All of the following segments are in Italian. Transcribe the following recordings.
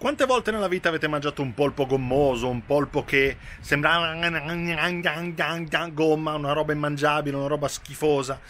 Quante volte nella vita avete mangiato un polpo gommoso, un polpo che sembrava gomma, una roba immangiabile, una roba schifosa?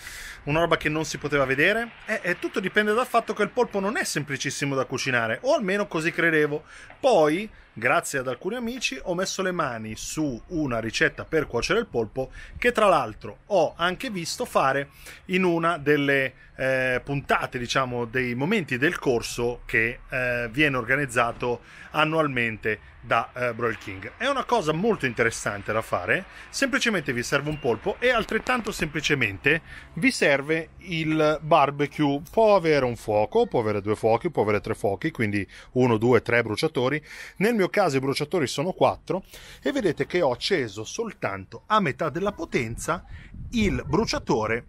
una roba che non si poteva vedere? E, e tutto dipende dal fatto che il polpo non è semplicissimo da cucinare, o almeno così credevo. Poi, grazie ad alcuni amici, ho messo le mani su una ricetta per cuocere il polpo che tra l'altro ho anche visto fare in una delle eh, puntate, diciamo, dei momenti del corso che eh, viene organizzato annualmente da eh, Broil King. È una cosa molto interessante da fare, semplicemente vi serve un polpo e altrettanto semplicemente vi serve serve il barbecue. Può avere un fuoco, può avere due fuochi, può avere tre fuochi, quindi uno, due, tre bruciatori. Nel mio caso i bruciatori sono quattro e vedete che ho acceso soltanto a metà della potenza il bruciatore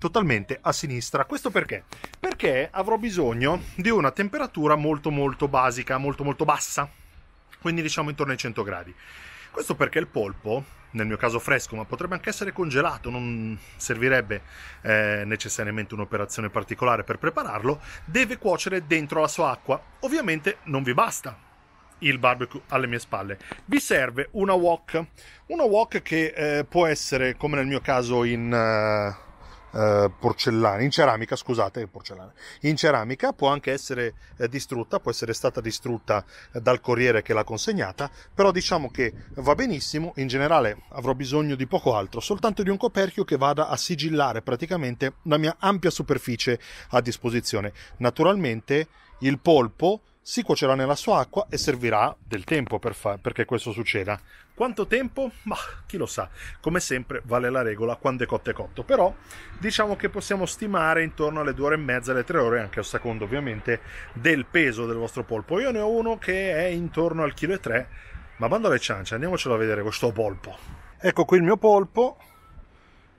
totalmente a sinistra. Questo perché? Perché avrò bisogno di una temperatura molto molto basica, molto molto bassa, quindi diciamo intorno ai 100 gradi. Questo perché il polpo nel mio caso fresco, ma potrebbe anche essere congelato, non servirebbe eh, necessariamente un'operazione particolare per prepararlo, deve cuocere dentro la sua acqua. Ovviamente non vi basta il barbecue alle mie spalle. Vi serve una wok, una wok che eh, può essere, come nel mio caso in... Eh, eh, porcellana, in ceramica, scusate, porcellana, in ceramica può anche essere eh, distrutta, può essere stata distrutta eh, dal corriere che l'ha consegnata, però diciamo che va benissimo, in generale avrò bisogno di poco altro, soltanto di un coperchio che vada a sigillare praticamente la mia ampia superficie a disposizione. Naturalmente il polpo si cuocerà nella sua acqua e servirà del tempo per fa- perché questo succeda. Quanto tempo? Ma chi lo sa. Come sempre vale la regola quando è cotto è cotto, però diciamo che possiamo stimare intorno alle due ore e mezza, alle tre ore, anche a secondo ovviamente, del peso del vostro polpo. Io ne ho uno che è intorno al chilo e tre, ma bando alle ciance, andiamocelo a vedere questo polpo. Ecco qui il mio polpo,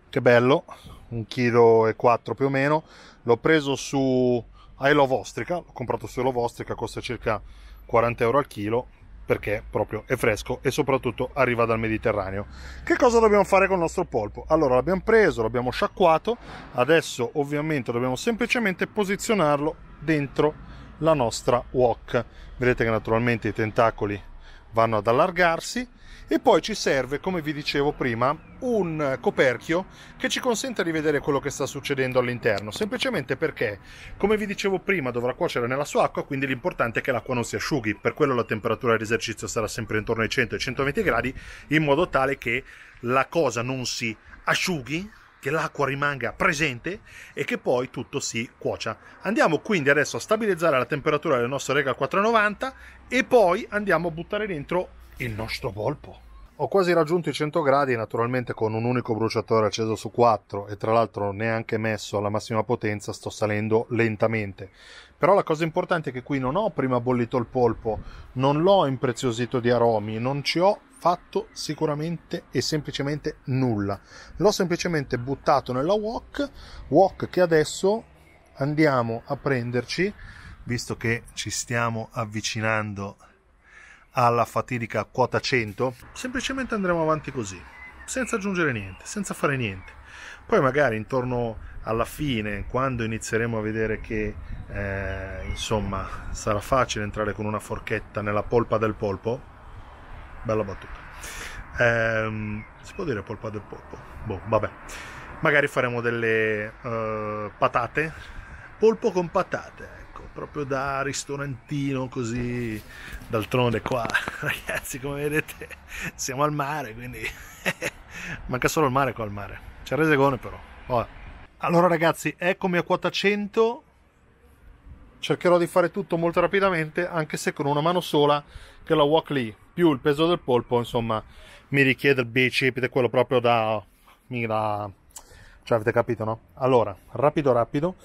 che bello, un chilo e quattro più o meno, l'ho preso su a Elovostrica, l'ho comprato su Elovostrica, costa circa 40 euro al chilo perché proprio è fresco e soprattutto arriva dal Mediterraneo. Che cosa dobbiamo fare con il nostro polpo? Allora l'abbiamo preso, l'abbiamo sciacquato, adesso ovviamente dobbiamo semplicemente posizionarlo dentro la nostra wok. Vedete che naturalmente i tentacoli vanno ad allargarsi e poi ci serve, come vi dicevo prima, un coperchio che ci consenta di vedere quello che sta succedendo all'interno, semplicemente perché, come vi dicevo prima, dovrà cuocere nella sua acqua, quindi l'importante è che l'acqua non si asciughi, per quello la temperatura di esercizio sarà sempre intorno ai 100 120 gradi, in modo tale che la cosa non si asciughi, che l'acqua rimanga presente e che poi tutto si cuocia. Andiamo quindi adesso a stabilizzare la temperatura del nostro Rega 490 e poi andiamo a buttare dentro il nostro polpo. Ho quasi raggiunto i 100 gradi, naturalmente con un unico bruciatore acceso su 4 e tra l'altro neanche messo alla massima potenza, sto salendo lentamente. Però la cosa importante è che qui non ho prima bollito il polpo, non l'ho impreziosito di aromi, non ci ho fatto sicuramente e semplicemente nulla. L'ho semplicemente buttato nella wok, wok che adesso andiamo a prenderci, visto che ci stiamo avvicinando alla fatidica quota 100, semplicemente andremo avanti così, senza aggiungere niente, senza fare niente. Poi magari intorno alla fine, quando inizieremo a vedere che eh, insomma sarà facile entrare con una forchetta nella polpa del polpo, bella battuta. Eh, si può dire polpa del polpo? Boh, vabbè. Magari faremo delle uh, patate, polpo con patate, proprio da ristorantino così. D'altronde qua, ragazzi, come vedete, siamo al mare, quindi manca solo il mare qua al mare. C'è il resegone però. Vabbè. Allora ragazzi, eccomi a quota 100. Cercherò di fare tutto molto rapidamente, anche se con una mano sola che la walk lì, più il peso del polpo, insomma, mi richiede il bicipite, quello proprio da... da... Cioè, avete capito, no? Allora, rapido rapido,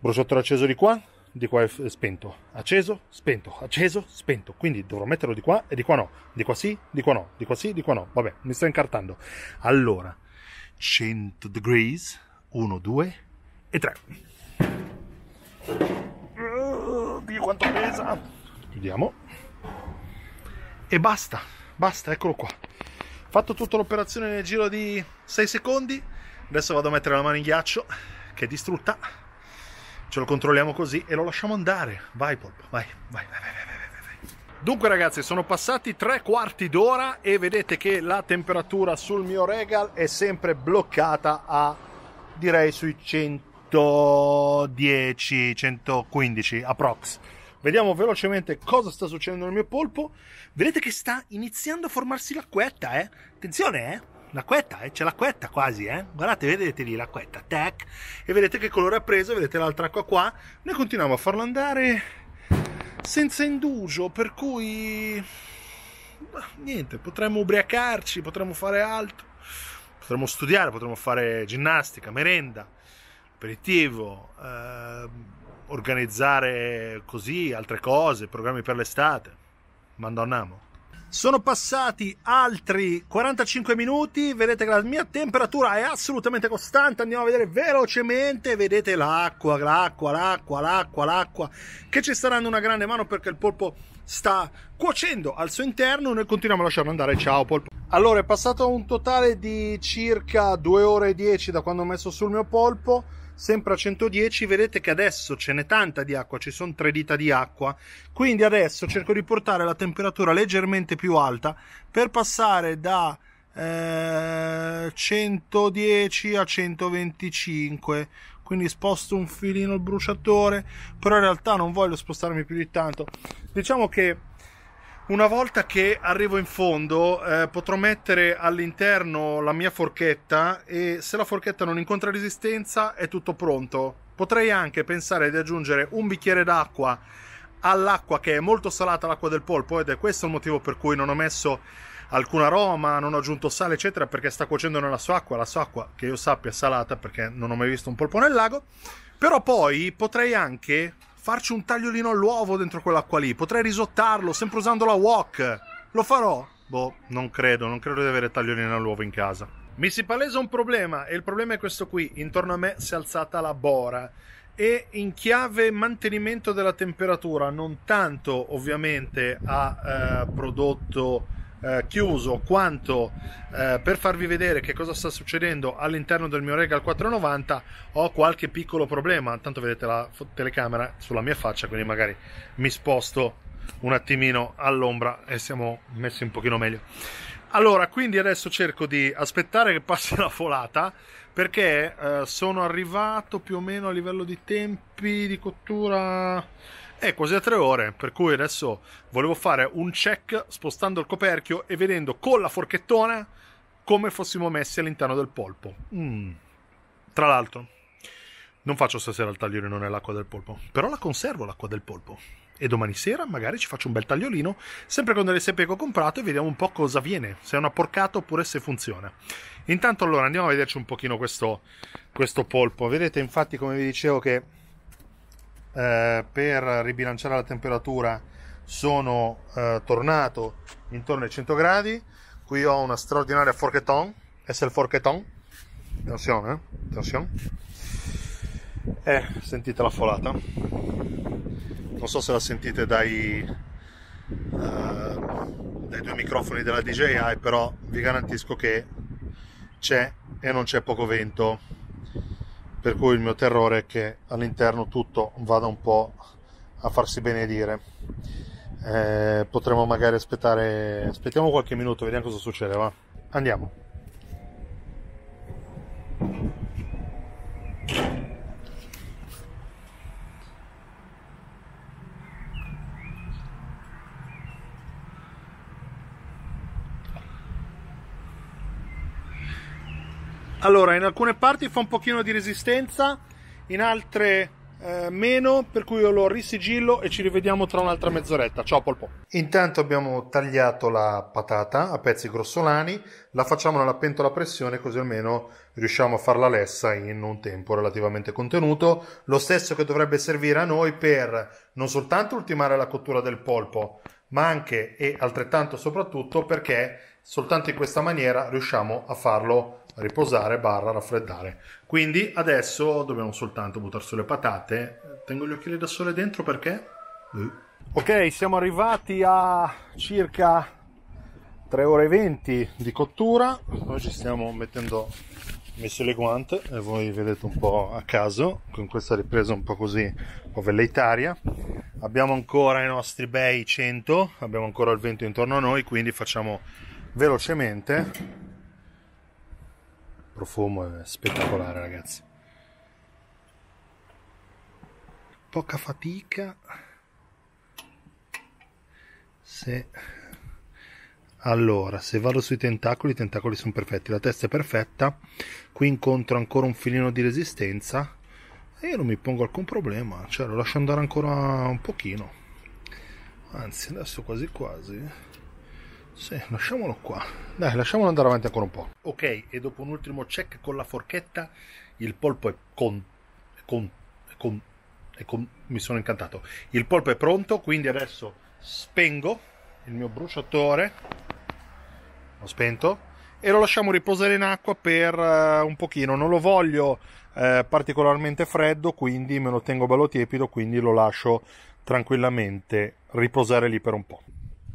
bruciatore acceso di qua, di qua è spento, acceso, spento, acceso, spento. Quindi dovrò metterlo di qua e di qua no, di qua sì, di qua no, di qua sì, di qua no. Vabbè, mi sto incartando. Allora, 100 degrees, 1, 2 e 3. Uh, Dio quanto pesa! Chiudiamo. E basta, basta, eccolo qua. Fatto tutta l'operazione nel giro di 6 secondi. Adesso vado a mettere la mano in ghiaccio, che è distrutta ce lo controlliamo così e lo lasciamo andare. Vai Pop, vai, vai, vai, vai, vai. Dunque ragazzi sono passati tre quarti d'ora e vedete che la temperatura sul mio regal è sempre bloccata a direi sui 110, 115 approx. Vediamo velocemente cosa sta succedendo nel mio polpo. Vedete che sta iniziando a formarsi l'acquetta, eh? Attenzione, eh? la quetta, eh? c'è la quetta quasi, eh? guardate, vedete lì la quetta, tac, e vedete che colore ha preso, vedete l'altra acqua qua, noi continuiamo a farlo andare senza indugio, per cui niente, potremmo ubriacarci, potremmo fare altro, potremmo studiare, potremmo fare ginnastica, merenda, aperitivo, eh, organizzare così altre cose, programmi per l'estate, mandonamo. Sono passati altri 45 minuti, vedete che la mia temperatura è assolutamente costante, andiamo a vedere velocemente, vedete l'acqua, l'acqua, l'acqua, l'acqua, l'acqua, che ci sta dando una grande mano perché il polpo sta cuocendo al suo interno, noi continuiamo a lasciarlo andare, ciao polpo. Allora è passato un totale di circa 2 ore e 10 da quando ho messo sul mio polpo, sempre a 110 vedete che adesso ce n'è tanta di acqua ci sono tre dita di acqua quindi adesso cerco di portare la temperatura leggermente più alta per passare da eh, 110 a 125 quindi sposto un filino il bruciatore però in realtà non voglio spostarmi più di tanto diciamo che una volta che arrivo in fondo eh, potrò mettere all'interno la mia forchetta e se la forchetta non incontra resistenza è tutto pronto. Potrei anche pensare di aggiungere un bicchiere d'acqua all'acqua che è molto salata l'acqua del polpo ed è questo il motivo per cui non ho messo alcun aroma, non ho aggiunto sale eccetera perché sta cuocendo nella sua acqua, la sua acqua che io sappia è salata perché non ho mai visto un polpo nel lago. Però poi potrei anche farci un tagliolino all'uovo dentro quell'acqua lì. Potrei risottarlo sempre usando la wok. Lo farò? Boh, non credo, non credo di avere tagliolino all'uovo in casa. Mi si palesa un problema e il problema è questo qui. Intorno a me si è alzata la bora e in chiave mantenimento della temperatura, non tanto ovviamente ha eh, prodotto eh, chiuso quanto eh, per farvi vedere che cosa sta succedendo all'interno del mio Regal 490 ho qualche piccolo problema tanto vedete la telecamera sulla mia faccia quindi magari mi sposto un attimino all'ombra e siamo messi un pochino meglio allora quindi adesso cerco di aspettare che passi la folata perché eh, sono arrivato più o meno a livello di tempi di cottura è quasi a tre ore, per cui adesso volevo fare un check spostando il coperchio e vedendo con la forchettona come fossimo messi all'interno del polpo. Mm. Tra l'altro, non faccio stasera il tagliolino nell'acqua del polpo, però la conservo l'acqua del polpo. E domani sera magari ci faccio un bel tagliolino, sempre con delle seppie che ho comprato, e vediamo un po' cosa viene, se è una porcata oppure se funziona. Intanto allora andiamo a vederci un pochino questo, questo polpo. Vedete infatti come vi dicevo che eh, per ribilanciare la temperatura sono eh, tornato intorno ai 100 gradi. Qui ho una straordinaria forcheton, SL forcheton. Attenzione, eh? attenzione. Eh, sentite la folata. Non so se la sentite dai, uh, dai due microfoni della DJI, però vi garantisco che c'è e non c'è poco vento per cui il mio terrore è che all'interno tutto vada un po' a farsi benedire. Eh, potremmo magari aspettare, aspettiamo qualche minuto, vediamo cosa succede, va? Andiamo. Allora, in alcune parti fa un pochino di resistenza, in altre eh, meno, per cui io lo risigillo e ci rivediamo tra un'altra mezz'oretta. Ciao Polpo. Intanto abbiamo tagliato la patata a pezzi grossolani, la facciamo nella pentola a pressione così almeno riusciamo a farla lessa in un tempo relativamente contenuto, lo stesso che dovrebbe servire a noi per non soltanto ultimare la cottura del polpo, ma anche e altrettanto soprattutto perché soltanto in questa maniera riusciamo a farlo riposare barra raffreddare quindi adesso dobbiamo soltanto buttare sulle patate tengo gli occhiali da sole dentro perché ok siamo arrivati a circa 3 ore e 20 di cottura oggi stiamo mettendo messo le guante e voi vedete un po' a caso con questa ripresa un po' così un po' velleitaria abbiamo ancora i nostri bei 100 abbiamo ancora il vento intorno a noi quindi facciamo velocemente profumo è spettacolare ragazzi poca fatica se allora se vado sui tentacoli i tentacoli sono perfetti la testa è perfetta qui incontro ancora un filino di resistenza e io non mi pongo alcun problema cioè lo lascio andare ancora un pochino anzi adesso quasi quasi sì, lasciamolo qua. Dai, lasciamolo andare avanti ancora un po'. Ok, e dopo un ultimo check con la forchetta, il polpo è con... con... con... È con... mi sono incantato. Il polpo è pronto, quindi adesso spengo il mio bruciatore. L'ho spento. E lo lasciamo riposare in acqua per uh, un pochino. Non lo voglio uh, particolarmente freddo, quindi me lo tengo bello tiepido, quindi lo lascio tranquillamente riposare lì per un po'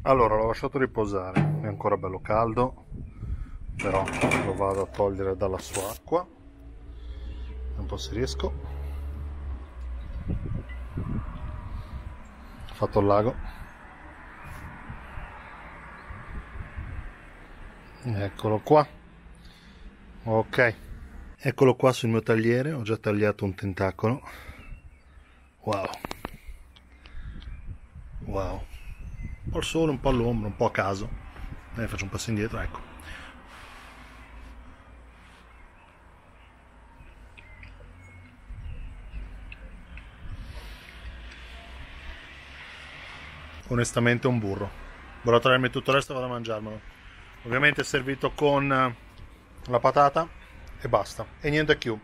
allora l'ho lasciato riposare è ancora bello caldo però lo vado a togliere dalla sua acqua un po' se riesco ho fatto il lago eccolo qua ok eccolo qua sul mio tagliere ho già tagliato un tentacolo wow wow po' al sole, un po' all'ombra, un po' a caso. Eh, faccio un passo indietro, ecco. Onestamente un burro. Vorrò trarmi tutto il resto e vado a mangiarmelo. Ovviamente è servito con eh, la patata e basta. E niente più.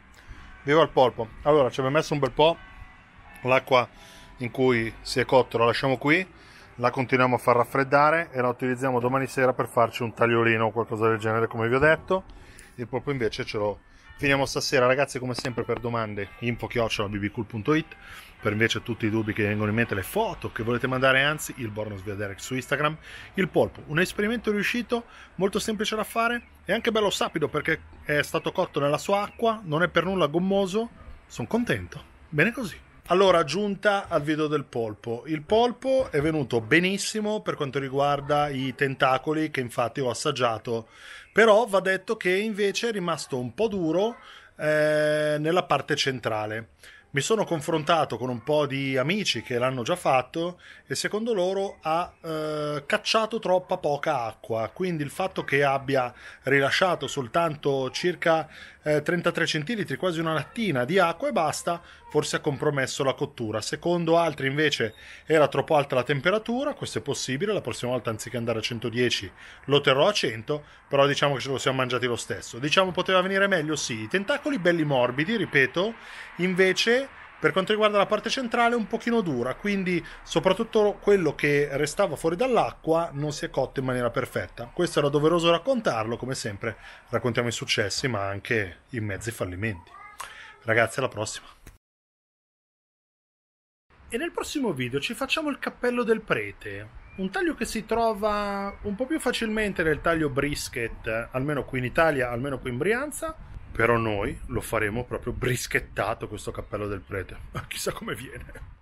Viva il polpo. Allora, ci abbiamo messo un bel po' l'acqua in cui si è cotto, la lasciamo qui la continuiamo a far raffreddare e la utilizziamo domani sera per farci un tagliolino o qualcosa del genere come vi ho detto il polpo invece ce lo finiamo stasera ragazzi come sempre per domande info bbcool.it per invece tutti i dubbi che vengono in mente le foto che volete mandare anzi il bonus via Derek su Instagram il polpo un esperimento riuscito molto semplice da fare e anche bello sapido perché è stato cotto nella sua acqua non è per nulla gommoso sono contento bene così allora, giunta al video del polpo. Il polpo è venuto benissimo per quanto riguarda i tentacoli, che infatti ho assaggiato, però va detto che invece è rimasto un po' duro eh, nella parte centrale. Mi sono confrontato con un po' di amici che l'hanno già fatto e secondo loro ha eh, cacciato troppa poca acqua, quindi il fatto che abbia rilasciato soltanto circa eh, 33 centilitri, quasi una lattina di acqua e basta, forse ha compromesso la cottura. Secondo altri invece era troppo alta la temperatura, questo è possibile, la prossima volta anziché andare a 110 lo terrò a 100, però diciamo che ce lo siamo mangiati lo stesso. Diciamo poteva venire meglio, sì, i tentacoli belli morbidi, ripeto, invece per quanto riguarda la parte centrale un pochino dura, quindi soprattutto quello che restava fuori dall'acqua non si è cotto in maniera perfetta. Questo era doveroso raccontarlo, come sempre raccontiamo i successi ma anche i mezzi fallimenti. Ragazzi, alla prossima! E nel prossimo video ci facciamo il cappello del prete, un taglio che si trova un po' più facilmente nel taglio brisket, almeno qui in Italia, almeno qui in Brianza, però noi lo faremo proprio brischettato questo cappello del prete. Ma Chissà come viene.